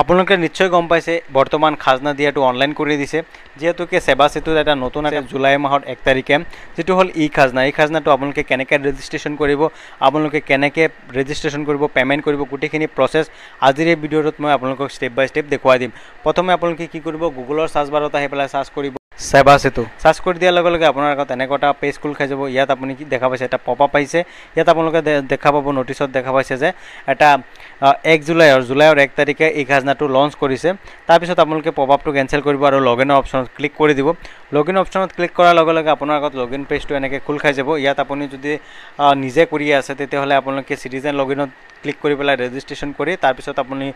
আপোনালোকে নিশ্চয় গম পাইছে বৰ্তমান খাজনা দিয়াটো অনলাইন কৰি দিছে যিহেতুকে সেৱা সেতুত এটা নতুন আছে জুলাই মাহৰ এক তাৰিখে যিটো হ'ল ই খাজনা এই খাজনাটো আপোনালোকে কেনেকৈ ৰেজিষ্ট্ৰেশ্যন কৰিব আপোনালোকে কেনেকৈ ৰেজিষ্ট্ৰেশ্যন কৰিব পে'মেণ্ট কৰিব গোটেইখিনি প্ৰচেছ আজিৰ এই ভিডিঅ'টোত মই আপোনালোকক ষ্টেপ বাই ষ্টেপ দেখুৱাই দিম প্ৰথমে আপোনালোকে কি কৰিব গুগলৰ চাৰ্চ বাৰত আহি পেলাই চাৰ্চ কৰিব চাইবা সেতু চাৰ্চ কৰি দিয়াৰ লগে লগে আপোনাৰ আকৌ তেনেকুৱা এটা পেজ খোল খাই যাব ইয়াত আপুনি কি দেখা পাইছে এটা পপা পাইছে ইয়াত আপোনালোকে দেখা পাব নটিচত দেখা পাইছে যে এটা এক জুলাইৰ জুলাইৰ এক তাৰিখে এই খাজনাটো লঞ্চ কৰিছে তাৰপিছত আপোনালোকে পপ আপটো কেঞ্চেল কৰিব আৰু লগ ইনৰ অপশ্যনত ক্লিক কৰি দিব লগ ইন অপশ্যনত ক্লিক কৰাৰ লগে লগে আপোনাৰ আগত লগ ইন পেজটো এনেকৈ খোল খাই যাব ইয়াত আপুনি যদি নিজে কৰি আছে তেতিয়াহ'লে আপোনালোকে চিটিজেন লগ ইনত ক্লিক কৰি পেলাই ৰেজিষ্ট্ৰেশ্যন কৰি তাৰপিছত আপুনি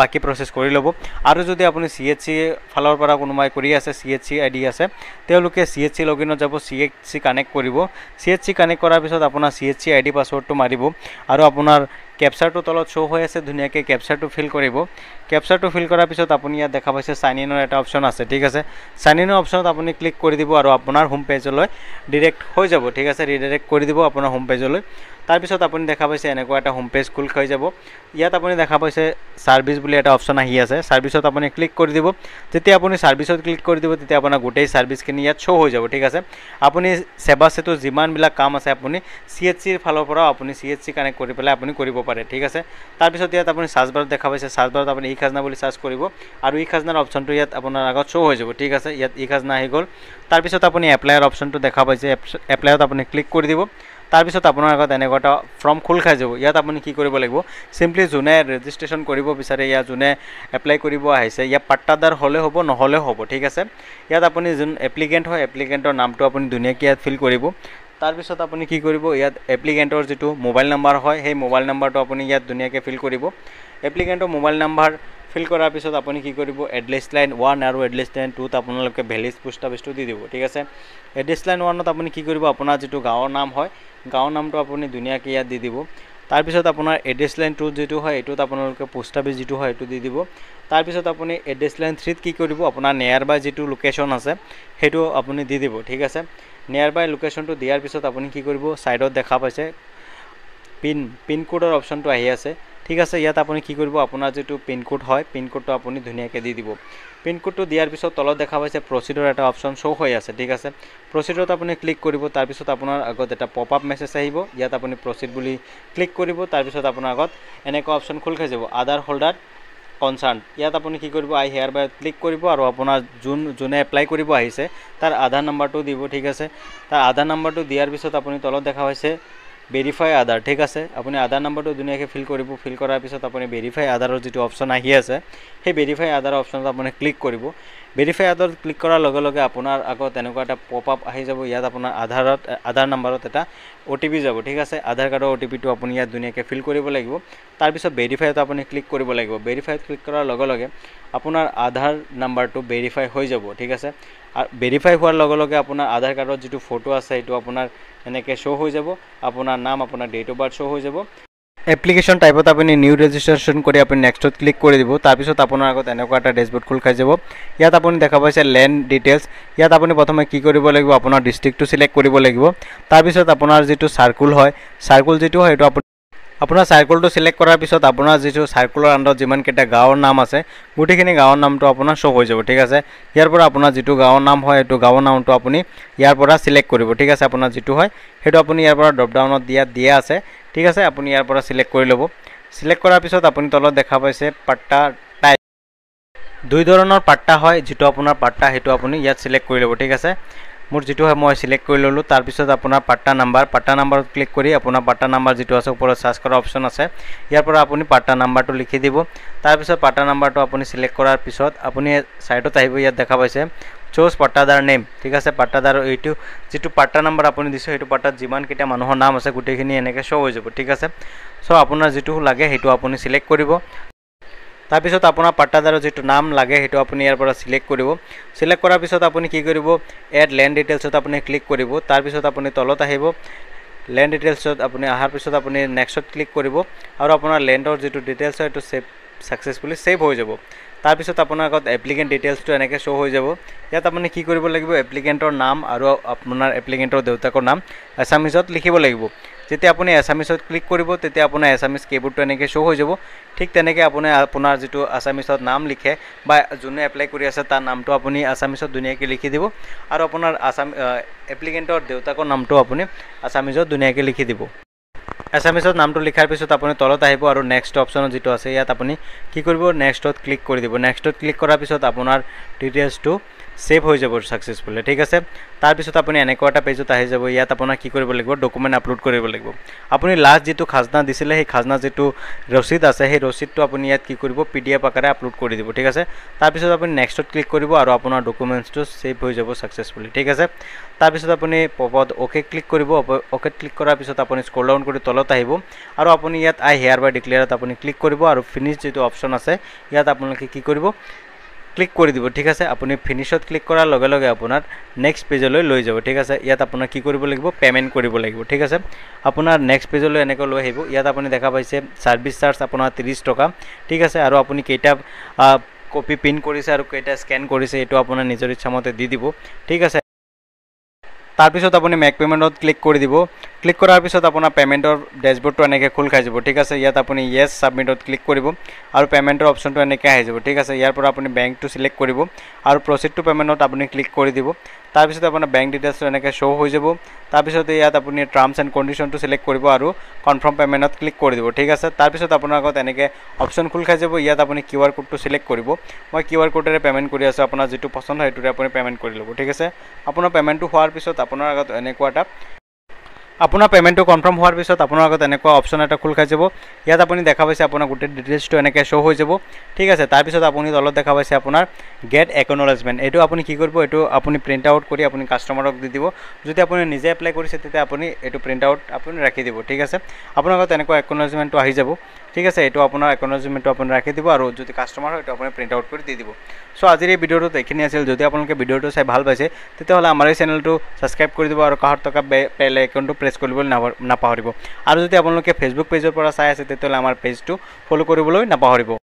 বাকী প্ৰচেছ কৰি ল'ব আৰু যদি আপুনি চি এইচ চি ফালৰ পৰা কোনোবাই কৰি আছে C H C I D আছে তেওঁলোকে চি এইচ চি লগিনত যাব চি এইচ চি কানেক্ট কৰিব চি এইচ চি কানেক্ট কৰাৰ পিছত আপোনাৰ C H C I D পাছৱৰ্ডটো মাৰিব আৰু আপোনাৰ কেপচাৰটো তলত শ্ব' হৈ আছে ধুনীয়াকৈ কেপচাৰটো ফিল কৰিব কেপচাৰটো ফিল কৰাৰ পিছত আপুনি ইয়াত দেখা পাইছে চাইন ইনৰ এটা অপশ্যন আছে ঠিক আছে চাইন ইনৰ অপশ্যনত আপুনি ক্লিক কৰি দিব আৰু আপোনাৰ হোম পেজলৈ ডিৰেক্ট হৈ যাব ঠিক আছে ৰিডাইৰেক্ট কৰি দিব আপোনাৰ হোম পেজলৈ তাৰপিছত আপুনি দেখা পাইছে এনেকুৱা এটা হোম পেজ খোল খাই যাব ইয়াত আপুনি দেখা পাইছে ছাৰ্ভিছ বুলি এটা অপশ্যন আহি আছে ছাৰ্ভিছত আপুনি ক্লিক কৰি দিব যেতিয়া আপুনি ছাৰ্ভিছত ক্লিক কৰি দিব তেতিয়া আপোনাৰ গোটেই ছাৰ্ভিছখিনি ইয়াত শ্ব' হৈ যাব ঠিক আছে আপুনি সেৱা সেতু যিমানবিলাক কাম আছে আপুনি চি এইচ চিৰ ফালৰ পৰাও আপুনি চি এইচ চি কানেক্ট কৰি পেলাই আপুনি কৰিব পাৰে ঠিক আছে তাৰপিছত ইয়াত আপুনি চাৰ্জবাৰত দেখা পাইছে চাৰ্জবাৰত আপুনি ই খাজনা বুলি চাৰ্জ কৰিব আৰু ই খাজনাৰ অপশ্যনটো ইয়াত আপোনাৰ আগত শ্ব' হৈ যাব ঠিক আছে ইয়াত ই খাজনা আহি গ'ল তাৰপিছত আপুনি এপ্লাইৰ অপশ্যনটো দেখা পাইছে এপ্লাইত আপুনি ক্লিক কৰি দিব তাৰপিছত আপোনাৰ আগত এনেকুৱা এটা ফৰ্ম খোল খাই যাব ইয়াত আপুনি কি কৰিব লাগিব চিম্পলি যোনে ৰেজিষ্ট্ৰেশ্যন কৰিব বিচাৰে ইয়াত যোনে এপ্লাই কৰিব আহিছে ইয়াত পাট্টাদাৰ হ'লে হ'ব নহ'লে হ'ব ঠিক আছে ইয়াত আপুনি যোন এপ্লিকেণ্ট হয় এপ্লিকেণ্টৰ নামটো আপুনি ধুনীয়াকৈ ইয়াত ফিল কৰিব তাৰপিছত আপুনি কি কৰিব ইয়াত এপ্লিকেণ্টৰ যিটো মোবাইল নাম্বাৰ হয় সেই মোবাইল নাম্বাৰটো আপুনি ইয়াত ধুনীয়াকৈ ফিল কৰিব এপ্লিকেণ্টৰ মোবাইল নাম্বাৰ ফিল কৰাৰ পিছত আপুনি কি কৰিব এড্ৰেছ লাইন ওৱান আৰু এড্ৰেছ লাইন টুত আপোনালোকে ভেলিজ পোষ্ট অফিচটো দি দিব ঠিক আছে এড্ৰেছ লাইন ওৱানত আপুনি কি কৰিব আপোনাৰ যিটো গাঁৱৰ নাম হয় গাঁৱৰ নামটো আপুনি ধুনীয়াকৈ ইয়াত দি দিব তাৰপিছত আপোনাৰ এড্ৰেছ লাইন টুত যিটো হয় এইটোত আপোনালোকে পোষ্ট অফিচ যিটো হয় এইটো দি দিব তাৰপিছত আপুনি এড্ৰেছ লাইন থ্ৰীত কি কৰিব আপোনাৰ নিয়াৰ বাই যিটো লোকেশ্যন আছে সেইটো আপুনি দি দিব ঠিক আছে নিয়াৰ বাই লোকেশ্যনটো দিয়াৰ পিছত আপুনি কি কৰিব ছাইডত দেখা পাইছে পিন পিনকোডৰ অপশ্যনটো আহি আছে ঠিক আছে ইয়াত আপুনি কি কৰিব আপোনাৰ যিটো পিনকোড হয় পিনকোডটো আপুনি ধুনীয়াকৈ দি দিব পিনকোডটো দিয়াৰ পিছত তলত দেখা পাইছে প্ৰচিডৰ এটা অপশ্যন শ্ব' হৈ আছে ঠিক আছে প্ৰচিডত আপুনি ক্লিক কৰিব তাৰপিছত আপোনাৰ আগত এটা পপ আপ মেছেজ আহিব ইয়াত আপুনি প্ৰচিড বুলি ক্লিক কৰিব তাৰপিছত আপোনাৰ আগত এনেকুৱা অপশ্যন খোল খাই যাব আদাৰ হোল্ডাৰ কনচাৰ্ণ ইয়াত আপুনি কি কৰিব আই হেয়াৰ বাই ক্লিক কৰিব আৰু আপোনাৰ যোন যোনে এপ্লাই কৰিব আহিছে তাৰ আধাৰ নম্বৰটো দিব ঠিক আছে তাৰ আধাৰ নাম্বাৰটো দিয়াৰ পিছত আপুনি তলত দেখা হৈছে ভেরিফাই আধার ঠিক আছে আপনি আধার নম্বরটা ধুনিয়াকে ফিল করব ফিল করার পিছত আপনি ভেরিফাই আধারের যে অপশন আহি আছে সেই ভেরিফাই আধার অপশন আপনি ক্লিক করব ভেরিফাই আধার ক্লিক করার লগে লগে আপনার আগত এনেকা একটা পপ আপ আহি যাব ইয়াত আপনার আধার আধার নম্বরত এটা ওটিপি যাব ঠিক আছে আধার কার্ডের ওটিপিটা আপনি ইয়াত ধুনিয়াকে ফিল করব লাগিব তারপর ভেরিফাইতে আপনি ক্লিক করব লাগিব ভেরিফাইত ক্লিক করার লগে লগে আপনার আধার নম্বরটা ভেরিফাই হয়ে যাব ঠিক আছে ভেৰিফাই হোৱাৰ লগে লগে আপোনাৰ আধাৰ কাৰ্ডৰ যদি ফটো আছে এই আপোনাৰ এনেক শো হৈ যাব আপোনাৰ নাম আপোনাৰ ডেট অফ বাৰ্থ শো হৈ যাব এপ্লিকেশন টাইপত আপুনি নিউ ৰেজিস্ট্ৰেশন কৰি আপুনি নেক্সটত ক্লিক কৰি দিব তাৰপৰ আপোনাৰ আগত এনেকুৱা এটা ডেসবোর্ড খোল খাই যাব ইয়াত আপুনি দেখা পাইছে ল্যান্ড ডিটেলস ইয়াত আপুনি প্ৰথমে কি কৰিব কৰব আপনাৰ ডিস্ট্ৰিক্ট সিলেক্ট কৰব তাৰপৰ আপোনাৰ যে সাৰ্কুল হয় সাৰ্কুল যেটা হয় এই আপনি আপোনাৰ চাৰ্কুলটো ছিলেক্ট কৰাৰ পিছত আপোনাৰ যিটো চাৰ্কুলৰ আণ্ডত যিমানকেইটা গাঁৱৰ নাম আছে গোটেইখিনি গাঁৱৰ নামটো আপোনাৰ শ্ব' হৈ যাব ঠিক আছে ইয়াৰ পৰা আপোনাৰ যিটো গাঁৱৰ নাম হয় সেইটো গাঁৱৰ নামটো আপুনি ইয়াৰ পৰা ছিলেক্ট কৰিব ঠিক আছে আপোনাৰ যিটো হয় সেইটো আপুনি ইয়াৰ পৰা ড্ৰপডাউনত দিয়া দিয়া আছে ঠিক আছে আপুনি ইয়াৰ পৰা ছিলেক্ট কৰি ল'ব ছিলেক্ট কৰাৰ পিছত আপুনি তলত দেখা পাইছে পাট্টা টাইপ দুই ধৰণৰ পাট্টা হয় যিটো আপোনাৰ পাট্টা সেইটো আপুনি ইয়াত ছিলেক্ট কৰি ল'ব ঠিক আছে মোৰ যিটো হয় মই চিলেক্ট কৰি ল'লোঁ তাৰপিছত আপোনাৰ পাট্টা নাম্বাৰ পাট্টা নাম্বাৰত ক্লিক কৰি আপোনাৰ পাট্টা নাম্বাৰ যিটো আছে ওপৰত চাৰ্জ কৰা অপশ্যন আছে ইয়াৰ পৰা আপুনি পাট্টা নাম্বাৰটো লিখি দিব তাৰপিছত পাট্টা নাম্বাৰটো আপুনি চিলেক্ট কৰাৰ পিছত আপুনি ছাইডত আহিব ইয়াত দেখা পাইছে চ'জ পাট্টাদাৰ নেম ঠিক আছে পাট্টাদাৰ এইটো যিটো পাট্টা নাম্বাৰ আপুনি দিছে সেইটো পাট্টাত যিমানকেইটা মানুহৰ নাম আছে গোটেইখিনি এনেকৈ শ্ব' হৈ যাব ঠিক আছে চ' আপোনাৰ যিটো লাগে সেইটো আপুনি চিলেক্ট কৰিব তাৰপিছত আপোনাৰ পাট্টাদাৰৰ যিটো নাম লাগে সেইটো আপুনি ইয়াৰ পৰা ছিলেক্ট কৰিব ছিলেক্ট কৰাৰ পিছত আপুনি কি কৰিব এড লেণ্ড ডিটেইলছত আপুনি ক্লিক কৰিব তাৰপিছত আপুনি তলত আহিব লেণ্ড ডিটেইলছত আপুনি অহাৰ পিছত আপুনি নেক্সট ক্লিক কৰিব আৰু আপোনাৰ লেণ্ডৰ যিটো ডিটেইলছ হয় সেইটো ছেভ ছাকচেছফুলি ছেভ হৈ যাব তাৰপিছত আপোনাৰ আগত এপ্লিকেণ্ট ডিটেইলছটো এনেকৈ শ্ব' হৈ যাব ইয়াত আপুনি কি কৰিব লাগিব এপ্লিকেণ্টৰ নাম আৰু আপোনাৰ এপ্লিকেণ্টৰ দেউতাকৰ নাম এছামিজত লিখিব লাগিব যেতিয়া আপুনি এছামিছত ক্লিক কৰিব তেতিয়া আপোনাৰ এছামিছ কীবোৰ্ডটো এনেকৈ শ্ব' হৈ যাব ঠিক তেনেকৈ আপুনি আপোনাৰ যিটো আছামিছত নাম লিখে বা যোনে এপ্লাই কৰি আছে তাৰ নামটো আপুনি আছামিছত ধুনীয়াকৈ লিখি দিব আৰু আপোনাৰ আছাম এপ্লিকেণ্টৰ দেউতাকৰ নামটো আপুনি আছামিছত ধুনীয়াকৈ লিখি দিব এছামিছত নামটো লিখাৰ পিছত আপুনি তলত আহিব আৰু নেক্সট অপশ্যনত যিটো আছে ইয়াত আপুনি কি কৰিব নেক্সটত ক্লিক কৰি দিব নেক্সটত ক্লিক কৰাৰ পিছত আপোনাৰ ডিটেইলছটো सेव हो जा सकसेसफुले ठीक है तारपत आज एने पेज इतना अपना कि लगे डकुमेंट आपलोड कर लगे अपनी लास्ट जी खजना दिल खजना जी रसिद आस रसिद तो अपनी इतना कि पी डी एफ आकार आपलोड कर दी ठीक है तरपत नेक्सट क्लिक और अपना डकुमेंट्स तो सेव हो जा सकसेसफुली ठीक है तरपत आनी पपद ओके क्लिक ओके क्लिक कर पीछे अपनी स्कोल डाउन कर तलत और आपनी इतना आई हेयर बै डिक्लेयर आपनी क्लिक और फिनीश जी अपन आस इतना कि ক্লিক করে দিব ঠিক আছে আপনি ফিনিশত ক্লিক করার লগে লগে আপনার নেক্সট পেজলে লই যাব ঠিক আছে ইয়াত আপনার কি করব লাগবে পেমেন্ট করব লাগবে ঠিক আছে আপনার নেক্সট পেজলে এনেক লোক ইয়াত আপনি দেখা পাইছে সার্ভিস চার্জ আপনার ত্রিশ টাকা ঠিক আছে আর আপনি কেটা কপি প্রিন্ট করেছে আর কেটা স্ক্যান করেছে এটা আপনার নিজের ইচ্ছা মতো দিব ঠিক আছে তারপর আপনি মেক পেমেন্টত ক্লিক করে দিব ক্লিক করার পিছত আপনার পেমেন্টর ড্যাশবোর্ডটো এনেকে খোল খাই যাব ঠিক আছে ইয়াত আপনি ইয়েস সাবমিটত ক্লিক করব আর পেমেন্টর অপশনটো এনেকে আহি যাব ঠিক আছে ইয়ারপর আপনি ব্যাংকটো সিলেক্ট করব আর প্রসিড টু পেমেন্টত আপনি ক্লিক করে দিব তারপর আপনার ব্যাঙ্ক ডিটেলসটা এনেকে শো হয়ে যাব তারপর ইয়াত আপনি টার্মস এন্ড কন্ডিশনটো সিলেক্ট করব আর কনফার্ম পেমেন্টত ক্লিক করে দিব ঠিক আছে তারপর আপনার আগত এনেকে অপশন খোল খাই যাব ইয়াত আপনি কিউ আর কোডটো সিলেক্ট করব মই কিউ আর কোডে পেমেন্ট করে আছো আপনার যদি পছন্দ হয় এইটরে আপনি পেমেন্ট করে লোক ঠিক আছে আপনার পেমেন্টটো হওয়ার পিছত আপনার আগত এনেকা একটা আপোনাৰ পে'মেণ্টটো কনফাৰ্ম হোৱাৰ পিছত আপোনাৰ আগত এনেকুৱা অপশ্যন এটা খোল খাই যাব ইয়াত আপুনি দেখা পাইছে আপোনাৰ গোটেই ডিটেইলছটো এনেকৈ শ্ব' হৈ যাব ঠিক আছে তাৰপিছত আপুনি তলত দেখা পাইছে আপোনাৰ গেট একনলেজমেণ্ট এইটো আপুনি কি কৰিব এইটো আপুনি প্ৰিণ্ট আউট কৰি আপুনি কাষ্টমাৰক দি দিব যদি আপুনি নিজে এপ্লাই কৰিছে তেতিয়া আপুনি এইটো প্ৰিণ্ট আউট আপুনি ৰাখি দিব ঠিক আছে আপোনাৰ আগত এনেকুৱা একনলেজমেণ্টটো আহি যাব ঠিক আছে এইটো আপোনাৰ একনলেজমেণ্টটো আপুনি ৰাখি দিব আৰু যদি কাষ্টমাৰ হয় এইটো আপুনি প্ৰিণ্ট আউট কৰি দি দিব চ' আজিৰ এই ভিডিঅ'টোত এইখিনি আছিল যদি আপোনালোকে ভিডিঅ'টো চাই ভাল পাইছে তেতিয়াহ'লে আমাৰ এই চেনেলটো ছাবস্ক্ৰাইব কৰি দিব আৰু কাহত থকা বে একাউণ্টটো প্ৰেছ কৰিবলৈ নাপাহৰিব আৰু যদি আপোনালোকে ফেচবুক পেজৰ পৰা চাই আছে তেতিয়াহ'লে আমাৰ পেজটো ফ'ল' কৰিবলৈ নাপাহৰিব